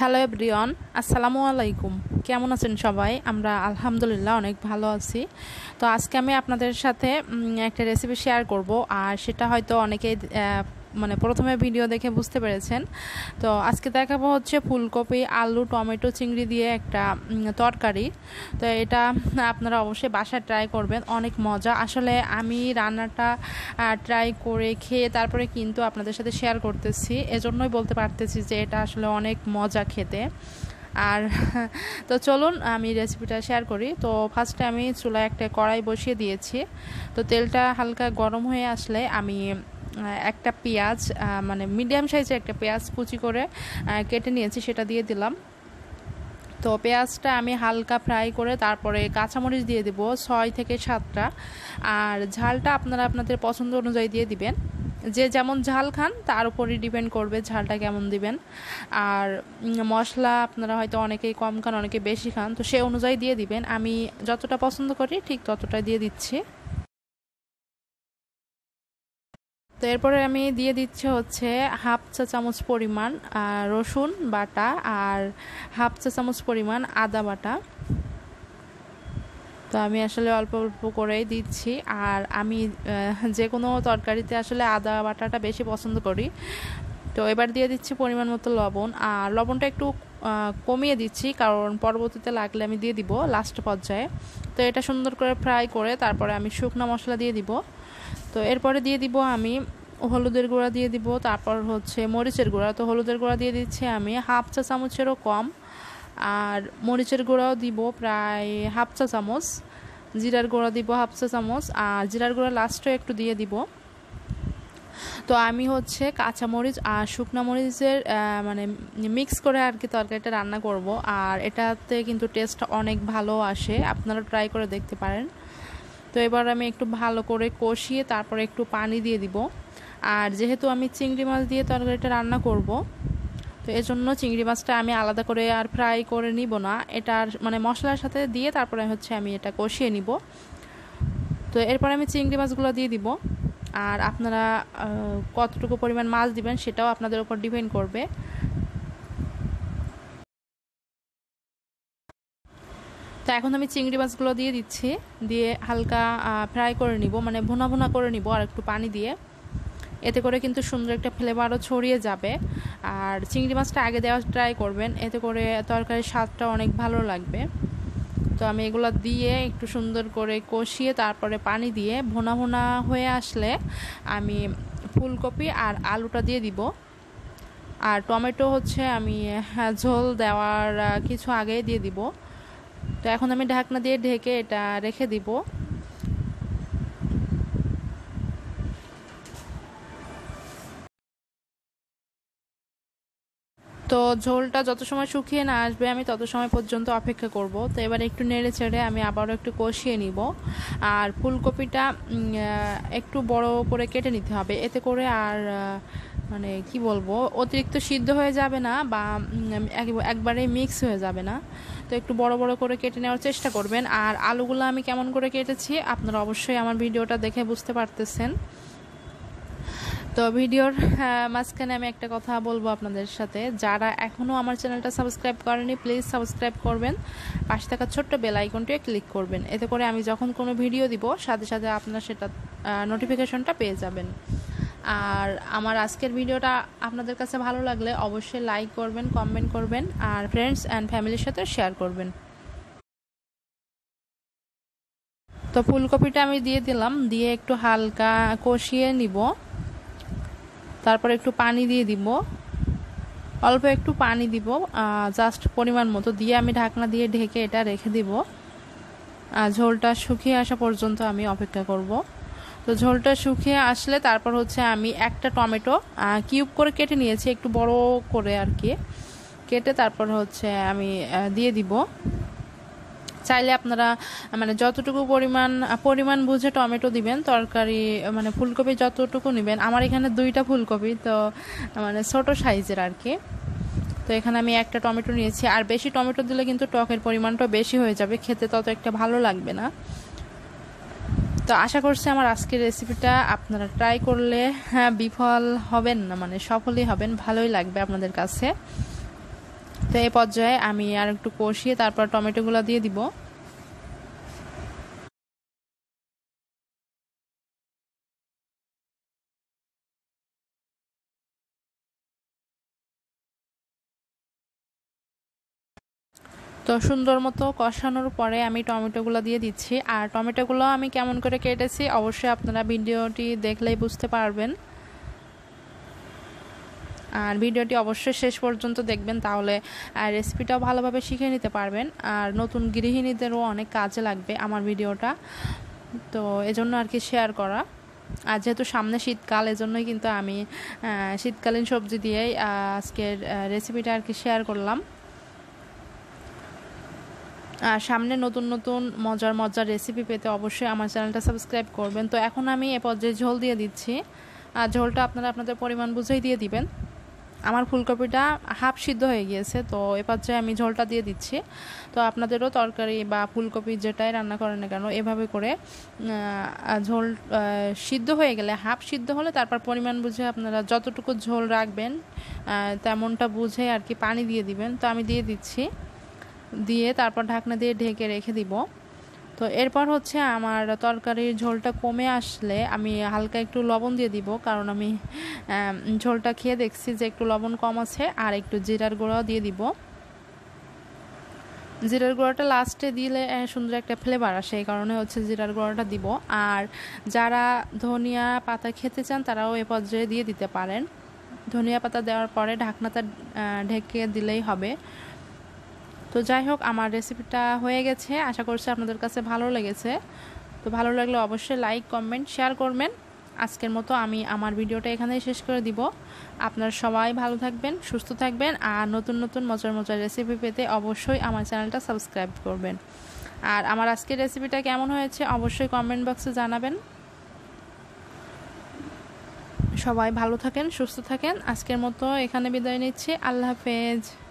hello everyone আসসালামু আলাইকুম কেমন আছেন সবাই আমরা আলহামদুলিল্লাহ অনেক ভালো আছি তো আজকে আমি আপনাদের সাথে একটা রেসিপি শেয়ার করব আর সেটা হয়তো অনেকেই মানে প্রথমে ভিডিও দেখে বুঝতে পেরেছেন তো আজকে দেখাবো হচ্ছে ফুলকপি আলু টমেটো চিংড়ি দিয়ে একটা তরকারি তো এটা আপনারা অবশ্যই বাসায় ট্রাই করবেন অনেক মজা আসলে আমি রান্নাটা ট্রাই করে খেয়ে তারপরে কিন্তু আপনাদের সাথে শেয়ার করতেছি এজন্যই বলতে পারতেছি যে এটা আসলে অনেক মজা খেতে আর তো চলুন আমি রেসিপিটা শেয়ার করি তো ফার্স্টে আমি চুলায় একটা কড়াই বসিয়ে দিয়েছি তো তেলটা হালকা গরম হয়ে আসলে আমি একটা পেঁয়াজ মানে মিডিয়াম সাইজের একটা পেঁয়াজ কুচি করে কেটে নিয়েছি সেটা দিয়ে দিলাম তো পেঁয়াজটা আমি হালকা ফ্রাই করে তারপরে কাঁচামরিচ দিয়ে দেবো ছয় থেকে সাতটা আর ঝালটা আপনারা আপনাদের পছন্দ অনুযায়ী দিয়ে দিবেন যে যেমন ঝাল খান তার উপরই ডিপেন্ড করবে ঝালটা কেমন দিবেন আর মশলা আপনারা হয়তো অনেকেই কম খান অনেকে বেশি খান তো সে অনুযায়ী দিয়ে দিবেন আমি যতটা পছন্দ করি ঠিক ততটা দিয়ে দিচ্ছি তো এরপরে আমি দিয়ে দিচ্ছে হচ্ছে হাফ চা চামচ পরিমাণ রসুন বাটা আর হাফ চা চামচ পরিমাণ আদা বাটা তো আমি আসলে অল্প অল্প করেই দিচ্ছি আর আমি যে কোনো তরকারিতে আসলে আদা বাটাটা বেশি পছন্দ করি তো এবার দিয়ে দিচ্ছি পরিমাণ মতো লবণ আর লবণটা একটু কমিয়ে দিচ্ছি কারণ পরবর্তীতে লাগলে আমি দিয়ে দিব লাস্ট পর্যায়ে তো এটা সুন্দর করে ফ্রাই করে তারপরে আমি শুকনো মশলা দিয়ে দিব তো এরপরে দিয়ে দিব আমি হলুদের গুঁড়া দিয়ে দিব তারপর হচ্ছে মরিচের গুঁড়া তো হলুদের গুঁড়া দিয়ে দিচ্ছি আমি হাফ চা চামচেরও কম আর মরিচের গুঁড়াও দিব প্রায় হাফ চা চামচ জিরার গুঁড়া দিব হাফ চা চামচ আর জিরার গুঁড়া লাস্টও একটু দিয়ে দিব তো আমি হচ্ছে কাঁচামরিচ আর শুকনা মরিচের মানে মিক্স করে আর কি তরকারিটা রান্না করব আর এটাতে কিন্তু টেস্ট অনেক ভালো আসে আপনারা ট্রাই করে দেখতে পারেন তো এবার আমি একটু ভালো করে কষিয়ে তারপরে একটু পানি দিয়ে দিব আর যেহেতু আমি চিংড়ি মাছ দিয়ে তরকারিটা রান্না করব তো এজন্য চিংড়ি মাছটা আমি আলাদা করে আর ফ্রাই করে নিব না এটার মানে মশলার সাথে দিয়ে তারপরে হচ্ছে আমি এটা কষিয়ে নিব তো এরপর আমি চিংড়ি মাছগুলো দিয়ে দিব আর আপনারা কতটুকু পরিমাণ মাছ দিবেন সেটাও আপনাদের উপর ডিপেন্ড করবে তো এখন আমি চিংড়ি মাছগুলো দিয়ে দিচ্ছি দিয়ে হালকা ফ্রাই করে নিব মানে ভুনা ভোনা করে নিব আর একটু পানি দিয়ে এতে করে কিন্তু সুন্দর একটা ফ্লেভারও ছড়িয়ে যাবে আর চিংড়ি মাছটা আগে দেওয়া ট্রাই করবেন এতে করে তরকারির স্বাদটা অনেক ভালো লাগবে তো আমি এগুলো দিয়ে একটু সুন্দর করে কষিয়ে তারপরে পানি দিয়ে ভোনা ভোনা হয়ে আসলে আমি ফুলকপি আর আলুটা দিয়ে দিব আর টমেটো হচ্ছে আমি হ্যাঁ, ঝোল দেওয়ার কিছু আগে দিয়ে দিব তো এখন আমি ঢাকনা দিয়ে ঢেকে এটা রেখে দিব তো ঝোলটা যত সময় শুকিয়ে না আসবে আমি তত সময় পর্যন্ত অপেক্ষা করব তো এবার একটু নেড়ে চেড়ে আমি আবারও একটু কষিয়ে নিব আর ফুলকপিটা একটু বড় করে কেটে নিতে হবে এতে করে আর মানে কি বলবো অতিরিক্ত সিদ্ধ হয়ে যাবে না বা একবারে মিক্স হয়ে যাবে না তো একটু বড় বড় করে কেটে নেওয়ার চেষ্টা করবেন আর আলুগুলো আমি কেমন করে কেটেছি আপনারা অবশ্যই আমার ভিডিওটা দেখে বুঝতে পারতেছেন তো ভিডিওর হ্যাঁ, মাঝখানে আমি একটা কথা বলবো আপনাদের সাথে যারা এখনও আমার চ্যানেলটা সাবস্ক্রাইব করেনি প্লিজ সাবস্ক্রাইব করবেন পাশে থাকা ছোট্ট বেল আইকনটিও ক্লিক করবেন এতে করে আমি যখন কোনো ভিডিও দিব সাথে সাথে আপনারা সেটা নোটিফিকেশনটা পেয়ে যাবেন আর আমার আজকের ভিডিওটা আপনাদের কাছে ভালো লাগলে অবশ্যই লাইক করবেন কমেন্ট করবেন আর ফ্রেন্ডস অ্যান্ড ফ্যামিলির সাথে শেয়ার করবেন তো ফুলকপিটা আমি দিয়ে দিলাম দিয়ে একটু হালকা কষিয়ে নিব তারপর একটু পানি দিয়ে দিব অল্প একটু পানি দিব জাস্ট পরিমাণ মতো দিয়ে আমি ঢাকনা দিয়ে ঢেকে এটা রেখে দিব ঝোলটা শুকিয়ে আসা পর্যন্ত আমি অপেক্ষা করব তো ঝোলটা শুকিয়ে আসলে তারপর হচ্ছে আমি একটা টমেটো কিউব করে কেটে নিয়েছি একটু বড় করে আর কি কেটে তারপর হচ্ছে আমি দিয়ে দিব চাইলে আপনারা মানে যতটুকু পরিমাণ পরিমাণ বুঝে টমেটো দিবেন তরকারি মানে ফুলকপি যতটুকু নেবেন আমার এখানে দুইটা ফুলকপি তো মানে ছোটো সাইজের আর কি তো এখানে আমি একটা টমেটো নিয়েছি আর বেশি টমেটো দিলে কিন্তু টকের পরিমাণটা বেশি হয়ে যাবে খেতে তত একটা ভালো লাগবে না তো আশা করছি আমার আজকের রেসিপিটা আপনারা ট্রাই করলে হ্যাঁ বিফল হবেন না মানে সফলই হবেন ভালোই লাগবে আপনাদের কাছে তো এই পর্যায়ে আমি আর একটু কষিয়ে তারপর টমেটো গুলা দিয়ে দিব তো সুন্দর মতো কষানোর পরে আমি টমেটোগুলো দিয়ে দিচ্ছি আর টমেটোগুলো আমি কেমন করে কেটেছি অবশ্যই আপনারা ভিডিওটি দেখলেই বুঝতে পারবেন আর ভিডিওটি অবশ্যই শেষ পর্যন্ত দেখবেন তাহলে রেসিপিটাও ভালোভাবে শিখে নিতে পারবেন আর নতুন গৃহিণীদেরও অনেক কাজে লাগবে আমার ভিডিওটা তো এজন্য আর কি শেয়ার করা আর যেহেতু সামনে শীতকাল এজন্যই কিন্তু আমি শীতকালীন সবজি দিয়েই আজকের রেসিপিটা আর কি শেয়ার করলাম আর সামনে নতুন নতুন মজার মজার রেসিপি পেতে অবশ্যই আমার চ্যানেলটা সাবস্ক্রাইব করবেন তো এখন আমি এ পর্যায়ে ঝোল দিয়ে দিচ্ছি আর ঝোলটা আপনারা আপনাদের পরিমাণ বুঝেই দিয়ে দিবেন আমার ফুলকপিটা হাফ সিদ্ধ হয়ে গিয়েছে তো এ পর্যায়ে আমি ঝোলটা দিয়ে দিচ্ছি তো আপনাদেরও তরকারি বা ফুলকপি যেটাই রান্না করেন না কেন এভাবে করে ঝোল সিদ্ধ হয়ে গেলে হাফ সিদ্ধ হলে তারপর পরিমাণ বুঝে আপনারা যতটুকু ঝোল রাখবেন তেমনটা বুঝে আর কি পানি দিয়ে দিবেন তো আমি দিয়ে দিচ্ছি দিয়ে তারপর ঢাকনা দিয়ে ঢেকে রেখে দিব তো এরপর হচ্ছে আমার তরকারির ঝোলটা কমে আসলে আমি হালকা একটু লবণ দিয়ে দিব কারণ আমি ঝোলটা খেয়ে দেখছি যে একটু লবণ কম আছে আর একটু জিরার গুঁড়াও দিয়ে দিব জিরার গুঁড়াটা লাস্টে দিলে সুন্দর একটা ফ্লেভার আসে এই কারণে হচ্ছে জিরার গুঁড়াটা দিব আর যারা ধনিয়া পাতা খেতে চান তারাও এ পর্যায়ে দিয়ে দিতে পারেন ধনিয়া পাতা দেওয়ার পরে ঢাকনাটা ঢেকে দিলেই হবে তো যাই হোক আমার রেসিপিটা হয়ে গেছে আশা করছি আপনাদের কাছে ভালো লেগেছে তো ভালো লাগলে অবশ্যই লাইক কমেন্ট শেয়ার করবেন আজকের মতো আমি আমার ভিডিওটা এখানেই শেষ করে দিব আপনারা সবাই ভালো থাকবেন সুস্থ থাকবেন আর নতুন নতুন মজার মজার রেসিপি পেতে অবশ্যই আমার চ্যানেলটা সাবস্ক্রাইব করবেন আর আমার আজকের রেসিপিটা কেমন হয়েছে অবশ্যই কমেন্ট বক্সে জানাবেন সবাই ভালো থাকেন সুস্থ থাকেন আজকের মতো এখানে বিদায় নিচ্ছি আল্লাহ হাফেজ